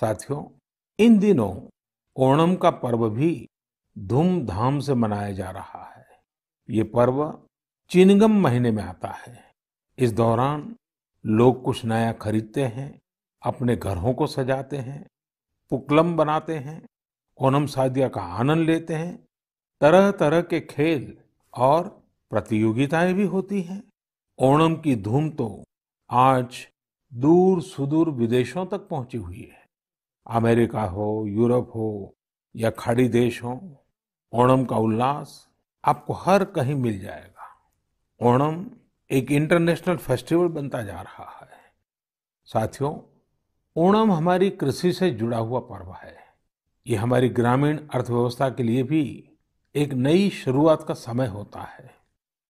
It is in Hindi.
साथियों इन दिनों ओणम का पर्व भी धूमधाम से मनाया जा रहा है ये पर्व चिनगम महीने में आता है इस दौरान लोग कुछ नया खरीदते हैं अपने घरों को सजाते हैं पुकलम बनाते हैं ओनम सादिया का आनंद लेते हैं तरह तरह के खेल और प्रतियोगिताएं भी होती हैं ओणम की धूम तो आज दूर सुदूर विदेशों तक पहुंची हुई है अमेरिका हो यूरोप हो या खाड़ी देश हो ओणम का उल्लास आपको हर कहीं मिल जाएगा ओणम एक इंटरनेशनल फेस्टिवल बनता जा रहा है साथियों ओणम हमारी कृषि से जुड़ा हुआ पर्व है ये हमारी ग्रामीण अर्थव्यवस्था के लिए भी एक नई शुरुआत का समय होता है